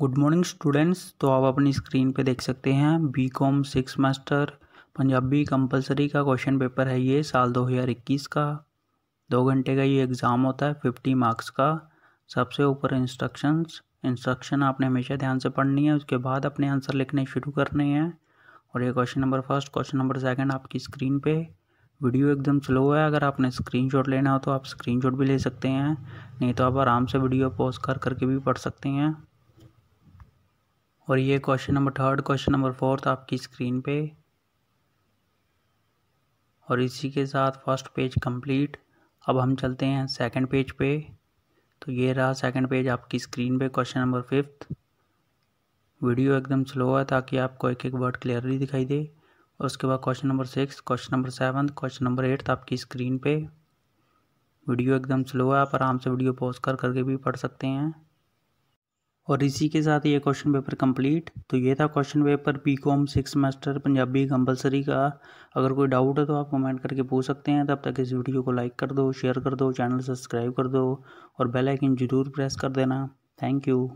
good morning students तो आप अपनी स्क्रीन पे देख सकते हैं B com six semester Punjabi compulsory का क्वेश्चन पेपर है ये साल 2021 का दो घंटे का ये एग्ज़ाम होता है फिफ्टी मार्क्स का सबसे ऊपर इंस्ट्रक्शंस इंस्ट्रक्शन आपने हमेशा ध्यान से पढ़नी है उसके बाद अपने आंसर लिखने शुरू करने हैं और ये question number first question number second आपकी स्क्रीन पर वीडियो एकदम स्लो है अगर आपने स्क्रीन लेना हो तो आप स्क्रीन भी ले सकते हैं नहीं तो आप आराम से वीडियो पॉज कर करके भी पढ़ सकते हैं और ये question number third question number fourth आपकी स्क्रीन पे और इसी के साथ फर्स्ट पेज कंप्लीट अब हम चलते हैं सेकंड पेज पे तो ये रहा सेकंड पेज आपकी स्क्रीन पे क्वेश्चन नंबर फिफ्थ वीडियो एकदम स्लो है ताकि आपको एक एक वर्ड क्लियरली दिखाई दे और उसके बाद question number six question number seven question number eighth आपकी स्क्रीन पे वीडियो एकदम स्लो है आप आराम से वीडियो पॉज कर करके भी पढ़ सकते हैं और इसी के साथ ये क्वेश्चन पेपर कंप्लीट तो ये था question paper B com six semester Punjabi compulsory का अगर कोई डाउट है तो आप कमेंट करके पूछ सकते हैं तब तक इस वीडियो को लाइक कर दो शेयर कर दो चैनल सब्सक्राइब कर दो और बेल आइकन ज़रूर प्रेस कर देना थैंक यू